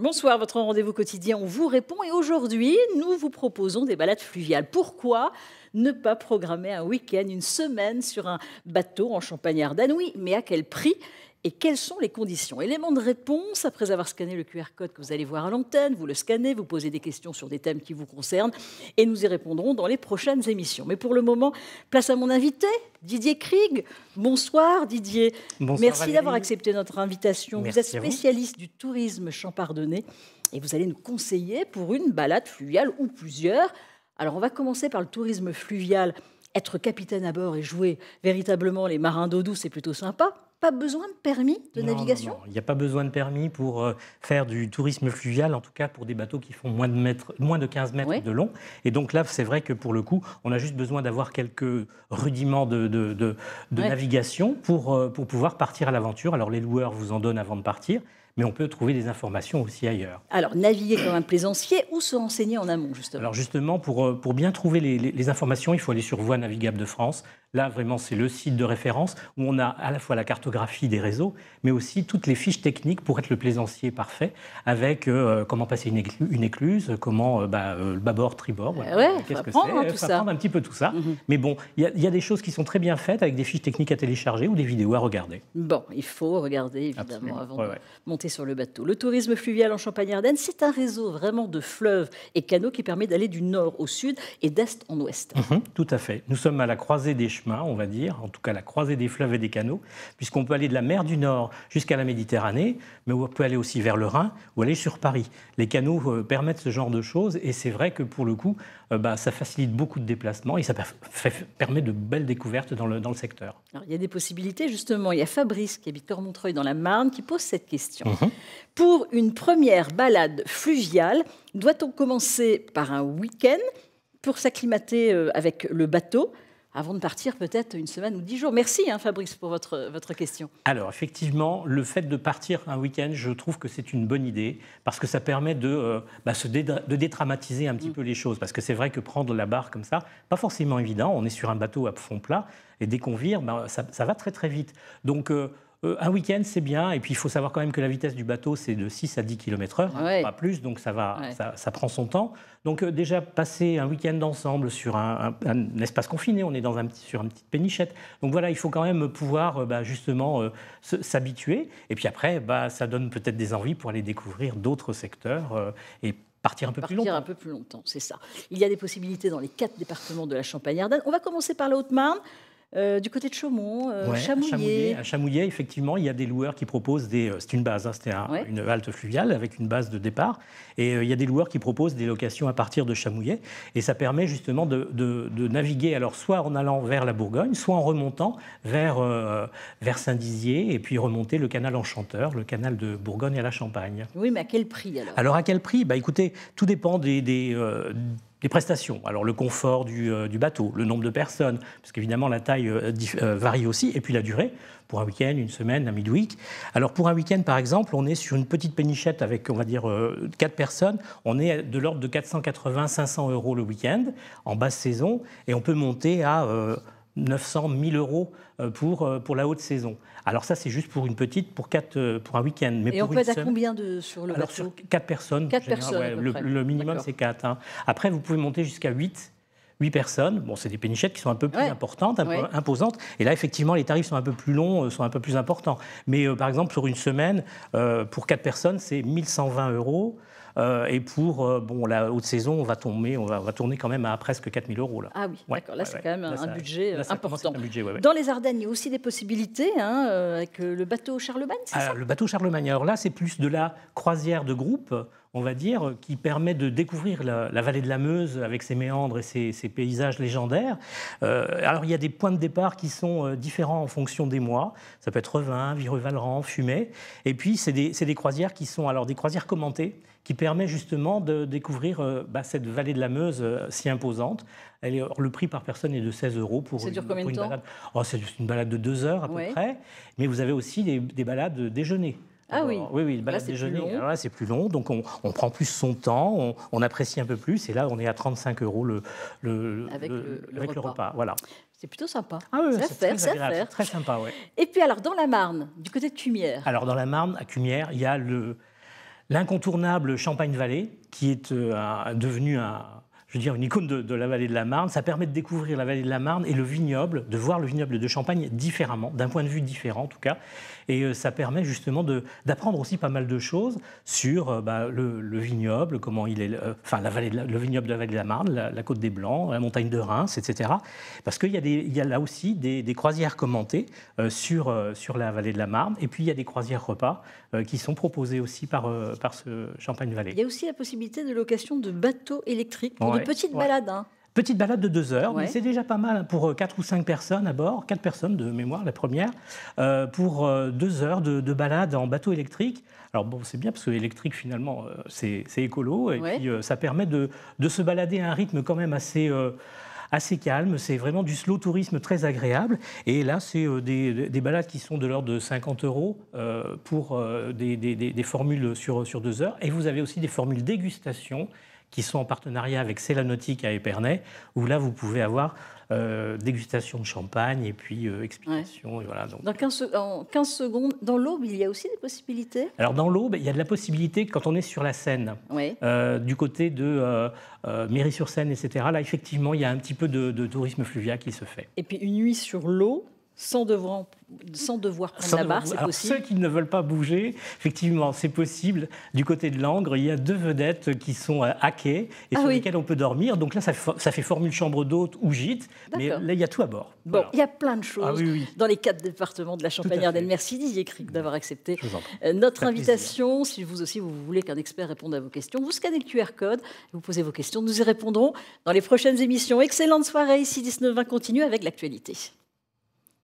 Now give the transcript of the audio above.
Bonsoir, votre rendez-vous quotidien, on vous répond et aujourd'hui, nous vous proposons des balades fluviales. Pourquoi ne pas programmer un week-end, une semaine sur un bateau en Champagne-Ardenne mais à quel prix et quelles sont les conditions Élément de réponse, après avoir scanné le QR code que vous allez voir à l'antenne, vous le scannez, vous posez des questions sur des thèmes qui vous concernent et nous y répondrons dans les prochaines émissions. Mais pour le moment, place à mon invité, Didier Krieg. Bonsoir Didier. Merci d'avoir accepté notre invitation. vous êtes spécialiste du tourisme Champardonnay et vous allez nous conseiller pour une balade fluviale ou plusieurs. Alors on va commencer par le tourisme fluvial. Être capitaine à bord et jouer véritablement les marins d'eau douce, c'est plutôt sympa pas besoin de permis de navigation Il n'y a pas besoin de permis pour euh, faire du tourisme fluvial, en tout cas pour des bateaux qui font moins de, mètres, moins de 15 mètres de long. Et donc là, c'est vrai que pour le coup, on a juste besoin d'avoir quelques rudiments de, navigation pour, euh, pour pouvoir partir à l'aventure. Alors les loueurs vous en donnent avant de partir mais on peut trouver des informations aussi ailleurs. Alors, naviguer comme un plaisancier ou se renseigner en amont, justement Alors, justement, pour, euh, pour bien trouver les, les informations, il faut aller sur Voie Navigable de France, Là, vraiment, c'est le site de référence où on a à la fois la cartographie des réseaux, mais aussi toutes les fiches techniques pour être le plaisancier parfait, avec euh, comment passer une écluse, comment euh, bah, euh le tribord. Euh, Qu'est-ce que c'est hein, tout ça. un petit peu tout ça. Mm-hmm. Mais bon, il y, a des choses qui sont très bien faites avec des fiches techniques à télécharger ou des vidéos à regarder. Bon, il faut regarder évidemment avant de monter sur le bateau. Le tourisme fluvial en Champagne-Ardenne, c'est un réseau vraiment de fleuves et canaux qui permet d'aller du nord au sud et d'est en ouest. Mm-hmm, tout à fait. Nous sommes à la croisée des on va dire, en tout cas la croisée des fleuves et des canaux, puisqu'on peut aller de la mer du Nord jusqu'à la Méditerranée, mais on peut aller aussi vers le Rhin ou aller sur Paris. Les canaux euh, permettent ce genre de choses, et c'est vrai que pour le coup, euh, bah, ça facilite beaucoup de déplacements et ça permet de belles découvertes dans le, secteur. il y a des possibilités, justement. Il y a Fabrice, qui habite Montreuil, dans la Marne, qui pose cette question. Mmh pour une première balade fluviale, doit-on commencer par un week-end pour s'acclimater euh, avec le bateau avant de partir peut-être une semaine ou dix jours. Merci hein, Fabrice pour votre, votre question. Alors effectivement, le fait de partir un week-end, je trouve que c'est une bonne idée parce que ça permet de, euh, bah, se de dédramatiser un petit mm. peu les choses. Parce que c'est vrai que prendre la barre comme ça, pas forcément évident. On est sur un bateau à fond plat et dès qu'on vire, bah, ça, va très très vite. Donc euh, euh, un week-end, c'est bien. Et puis, il faut savoir quand même que la vitesse du bateau, c'est de 6 à 10 km/h, pas plus. Donc, ça, va, ça, prend son temps. Donc, euh, déjà, passer un week-end ensemble sur un, espace confiné, on est dans un petit, sur une petite pénichette. Donc, voilà, il faut quand même pouvoir, euh, bah, justement, s'habituer. Et puis après, bah, ça donne peut-être des envies pour aller découvrir d'autres secteurs et partir un peu plus longtemps. un peu plus longtemps, c'est ça. Il y a des possibilités dans les quatre départements de la Champagne-Ardenne. On va commencer par la Haute-Marne. Euh, du côté de Chaumont, euh, À Chamouillé. effectivement, il y a des loueurs qui proposent des. Euh, c'est une base, hein, c'était une halte fluviale avec une base de départ. Et il y a des loueurs qui proposent des locations à partir de Chamouillet. Et ça permet justement de, naviguer, alors soit en allant vers la Bourgogne, soit en remontant vers, vers Saint-Dizier et puis remonter le canal enchanteur, le canal de Bourgogne à la Champagne. Oui, mais à quel prix alors Alors à quel prix bah, Écoutez, tout dépend des, des les prestations, alors le confort euh, du, bateau, le nombre de personnes, parce qu'évidemment la taille euh, euh, varie aussi, et puis la durée, pour un week-end, une semaine, un midweek. Alors pour un week-end par exemple, on est sur une petite pénichette avec on va dire 4 personnes, on est de l'ordre de 480-500 euros le week-end en basse saison, et on peut monter à... 900 000 euros euh, pour, euh, pour la haute saison. Alors ça, c'est juste pour une petite, pour, quatre, euh, pour un week-end. Mais Et on peut à combien de, sur le Alors bateau sur 4 personnes. personnes le, minimum, c'est 4. Hein. Après, vous pouvez monter jusqu'à 8. 8 personnes. Bon, c'est des pénichettes qui sont un peu plus importantes, un peu imposantes. Et là, effectivement, les tarifs sont un peu plus longs, sont un peu plus importants. Mais par exemple, sur une semaine, pour 4 personnes, c'est 1120 euros. Euh, et pour euh, bon, la haute saison, on va, tomber, on va, tourner quand même à presque 4000 000 euros. Là. Ah oui, d'accord. Là, c'est quand même euh, un, budget important. Dans les Ardennes, il y a aussi des possibilités hein, avec le bateau Charlemagne, c'est ah, ça Le bateau Charlemagne, alors là, c'est plus de la croisière de groupe on va dire, qui permet de découvrir la, vallée de la Meuse avec ses méandres et ses, paysages légendaires. Euh, alors il y a des points de départ qui sont euh, différents en fonction des mois. Ça peut être Revin, Vireux-Valran, Fumet. Et puis c'est des, croisières qui sont alors des croisières commentées qui permettent justement de découvrir euh, bah, cette vallée de la Meuse si imposante. Elle le prix par personne est de 16 euros pour, une, pour une, balade. Oh, c'est une balade de deux heures à peu près. Mais vous avez aussi des, des balades déjeuner ah oui. là oui, déjeuner. c'est plus long, donc on, prend plus son temps, on, apprécie un peu plus, et là on est à 35 euros le, le avec, le, repas. Voilà. C'est plutôt sympa. Ah c'est faire, très, sympa, Et puis alors dans la Marne, du côté de Cumières. Alors dans la Marne, à Cumières, il y a le l'incontournable Champagne Vallée, qui est euh, devenu un je veux dire, une icône de, la vallée de la Marne. Ça permet de découvrir la vallée de la Marne et le vignoble, de voir le vignoble de Champagne différemment, d'un point de vue différent en tout cas. Et euh, ça permet justement d'apprendre aussi pas mal de choses sur euh, bah, le, vignoble, comment il est, euh, enfin la vallée le vignoble de la vallée de la Marne, la, côte des Blancs, la montagne de Reims, etc. Parce qu'il y, a là aussi des, croisières commentées sur, sur la vallée de la Marne. Et puis il y a des croisières repas qui sont proposées aussi par, par ce Champagne Vallée. Il y a aussi la possibilité de location de bateaux électriques petite balade, hein. Petite balade de deux heures, mais c'est déjà pas mal pour euh, quatre ou cinq personnes à bord, quatre personnes de mémoire, la première, euh, pour euh, deux heures de, balade en bateau électrique. Alors bon, c'est bien parce que électrique finalement, c'est écolo et puis ça permet de, se balader à un rythme quand même assez. assez calme, c'est vraiment du slow tourisme très agréable. Et là, c'est des, balades qui sont de l'ordre de 50 euros pour des, formules sur, sur deux heures. Et vous avez aussi des formules dégustation qui sont en partenariat avec Célanautique à Épernay, où là, vous pouvez avoir euh, dégustation de champagne et puis euh, explication. Et voilà, Dans 15, en 15 secondes, dans l'Aube, il y a aussi des possibilités Alors dans l'Aube, il y a de la possibilité quand on est sur la Seine, euh, du côté de Mairie-sur-Seine, etc. Là, effectivement, il y a un petit peu de, de tourisme fluvial qui se fait. Et puis une nuit sur l'eau, sans devoir, sans devoir prendre la barre, c'est possible. Ceux qui ne veulent pas bouger, effectivement, c'est possible. Du côté de Langres, il y a deux vedettes qui sont euh, hackées et ah sur lesquelles on peut dormir. Donc là, ça, fait formule chambre d'hôte ou gîte, mais là, il y a tout à bord. Bon, il y a plein de choses. Ah dans les quatre départements de la Champagne-Ardenne, merci Didier d'avoir accepté euh, notre invitation. Si vous aussi, vous voulez qu'un expert réponde à vos questions, vous scannez le QR code, vous posez vos questions, nous y répondrons dans les prochaines émissions. Excellente soirée, ici 19 20 continue avec l'actualité.